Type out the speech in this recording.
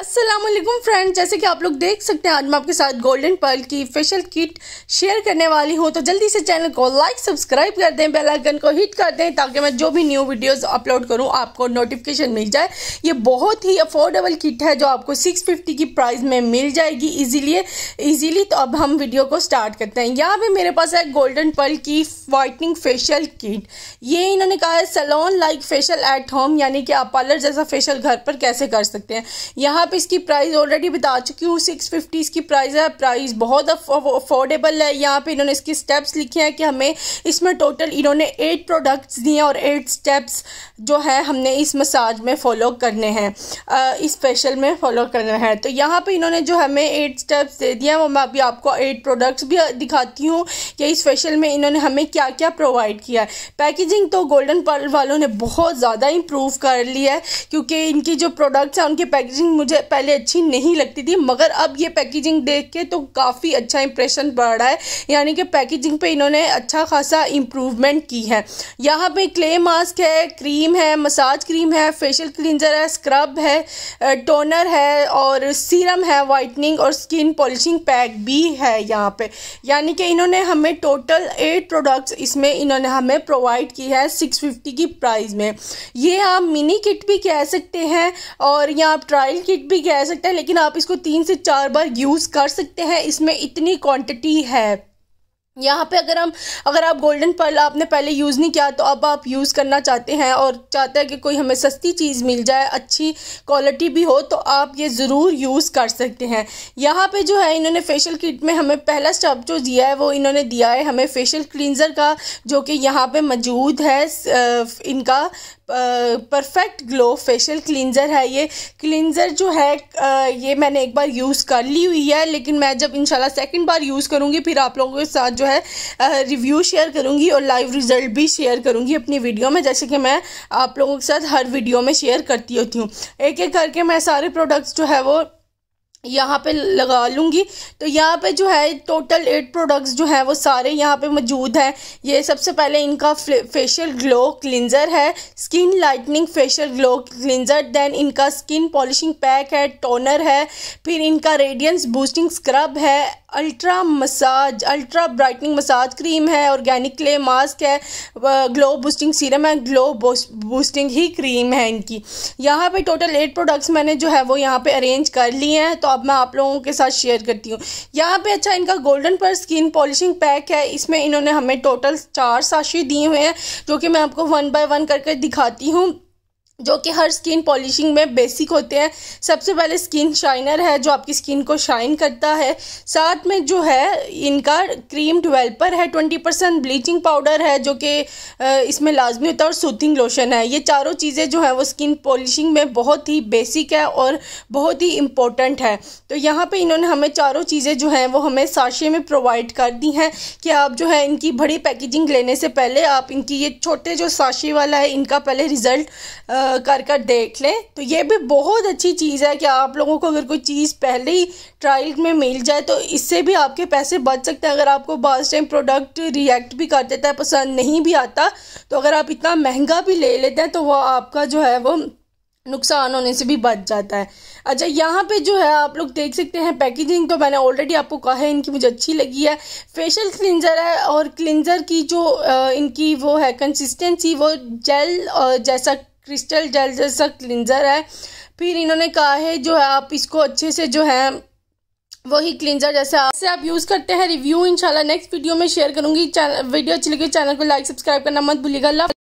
Aslam friend जैसे कि आप लोग देख सकते हैं आज मैं आपके साथ गोल्डन पर्ल की फेशियल किट शेयर करने वाली हूँ तो जल्दी से चैनल को लाइक सब्सक्राइब कर दें बेल आइकन को हिट कर दें ताकि मैं जो भी न्यू वीडियोस अपलोड करूँ आपको नोटिफिकेशन मिल जाए ये बहुत ही अफोर्डेबल किट है जो आपको 650 की प्राइस में मिल जाएगी ईजीलिए ईजीली तो अब हम वीडियो को स्टार्ट करते हैं यहाँ पर मेरे पास है गोल्डन पर्ल की वाइटनिंग फेशियल किट ये इन्होंने कहा है salon like facial at home यानी कि आप पार्लर जैसा फेशियल घर पर कैसे कर सकते हैं यहाँ आप इसकी प्राइस ऑलरेडी बता चुकी हूँ सिक्स फिफ्टी इसकी प्राइस है प्राइस बहुत अफोर्डेबल है यहाँ पे इन्होंने इसके स्टेप्स लिखे हैं कि हमें इसमें टोटल इन्होंने एट प्रोडक्ट्स दिए और एट स्टेप्स जो है हमने इस मसाज में फॉलो करने हैं इस फेशल में फॉलो करना है तो यहाँ पर इन्होंने जो हमें एट स्टेप्स दे दिए हैं वो मैं अभी आपको एट प्रोडक्ट्स भी दिखाती हूँ कि इस फेशल में इन्होंने हमें क्या क्या प्रोवाइड किया है पैकेजिंग तो गोल्डन पर्ल वालों ने बहुत ज़्यादा इम्प्रूव कर ली है क्योंकि इनकी जो प्रोडक्ट्स हैं उनकी पैकेजिंग मुझे मुझे पहले अच्छी नहीं लगती थी मगर अब ये पैकेजिंग देख के तो काफ़ी अच्छा इंप्रेशन बढ़ रहा है यानी कि पैकेजिंग पे इन्होंने अच्छा खासा इम्प्रूवमेंट की है यहाँ पे क्ले मास्क है क्रीम है मसाज क्रीम है फेशियल क्लिनजर है स्क्रब है टोनर है और सीरम है वाइटनिंग और स्किन पॉलिशिंग पैक भी है यहाँ पर यानी कि इन्होंने हमें टोटल एट प्रोडक्ट्स इसमें इन्होंने हमें प्रोवाइड की है सिक्स फिफ्टी की प्राइस में ये आप मिनी किट भी कह सकते हैं और या आप ट्रायल किट भी कह सकता है लेकिन आप इसको तीन से चार बार यूज़ कर सकते हैं इसमें इतनी क्वांटिटी है यहाँ पे अगर हम अगर आप गोल्डन पर्ल आपने पहले यूज़ नहीं किया तो अब आप यूज़ करना चाहते हैं और चाहते हैं कि कोई हमें सस्ती चीज़ मिल जाए अच्छी क्वालिटी भी हो तो आप ये ज़रूर यूज़ कर सकते हैं यहाँ पे जो है इन्होंने फेशियल किट में हमें पहला स्टेप जो दिया है वो इन्होंने दिया है हमें फेशियल क्लिनज़र का जो कि यहाँ पर मौजूद है इनका परफेक्ट ग्लो फेशियल क्लिनज़र है ये क्लिनज़र जो है ये मैंने एक बार यूज़ कर ली हुई है लेकिन मैं जब इंशाल्लाह सेकंड बार यूज़ करूँगी फिर आप लोगों के साथ जो है रिव्यू शेयर करूँगी और लाइव रिज़ल्ट भी शेयर करूँगी अपनी वीडियो में जैसे कि मैं आप लोगों के साथ हर वीडियो में शेयर करती होती हूँ एक एक करके मैं सारे प्रोडक्ट्स जो है वो यहाँ पे लगा लूँगी तो यहाँ पे जो है टोटल एट प्रोडक्ट्स जो हैं वो सारे यहाँ पे मौजूद हैं ये सबसे पहले इनका फेशियल ग्लो क्लिनज़र है skin lightening facial glow cleanser then इनका स्किन पॉलिशिंग पैक है टोनर है फिर इनका रेडियंस बूस्टिंग स्क्रब है ultra massage ultra brightening massage cream है ऑर्गेनिक क्ले मास्क है ग्लो बूस्टिंग सीरम है ग्लो बूस्टिंग ही क्रीम है इनकी यहाँ पे टोटल एट प्रोडक्ट्स मैंने जो है वो यहाँ पे अरेंज कर लिए हैं तो अब मैं आप लोगों के साथ शेयर करती हूँ यहाँ पे अच्छा इनका गोल्डन पर स्किन पॉलिशिंग पैक है इसमें इन्होंने हमें टोटल चार साशी दिए हुए हैं जो कि मैं आपको वन बाय वन करके दिखाती हूँ जो कि हर स्किन पॉलिशिंग में बेसिक होते हैं सबसे पहले स्किन शाइनर है जो आपकी स्किन को शाइन करता है साथ में जो है इनका क्रीम डिवेल्पर है ट्वेंटी परसेंट ब्लीचिंग पाउडर है जो कि इसमें लाजमी होता है और सूथिंग लोशन है ये चारों चीज़ें जो हैं वो स्किन पॉलिशिंग में बहुत ही बेसिक है और बहुत ही इम्पोर्टेंट है तो यहाँ पर इन्होंने हमें चारों चीज़ें जो हैं वो हमें साशे में प्रोवाइड कर दी हैं कि आप जो है इनकी बड़ी पैकेजिंग लेने से पहले आप इनकी ये छोटे जो साशे वाला है इनका पहले रिज़ल्ट कर कर देख लें तो ये भी बहुत अच्छी चीज़ है कि आप लोगों को अगर कोई चीज़ पहले ही ट्रायल में मिल जाए तो इससे भी आपके पैसे बच सकते हैं अगर आपको बास टाइम प्रोडक्ट रिएक्ट भी कर देता है पसंद नहीं भी आता तो अगर आप इतना महंगा भी ले लेते हैं तो वह आपका जो है वो नुकसान होने से भी बच जाता है अच्छा यहाँ पे जो है आप लोग देख सकते हैं पैकेजिंग तो मैंने ऑलरेडी आपको कहा है इनकी मुझे अच्छी लगी है फेशियल क्लिनज़र है और क्लिनज़र की जो इनकी वो है कंसिस्टेंसी वो जेल जैसा क्रिस्टल जेल जैसा क्लिनज़र है फिर इन्होंने कहा है जो है आप इसको अच्छे से जो है वही क्लिनजर जैसे आप से आप यूज़ करते हैं रिव्यू इंशाल्लाह नेक्स्ट वीडियो में शेयर करूंगी वीडियो अच्छी लगी चैनल को लाइक सब्सक्राइब करना मत भूलिएगा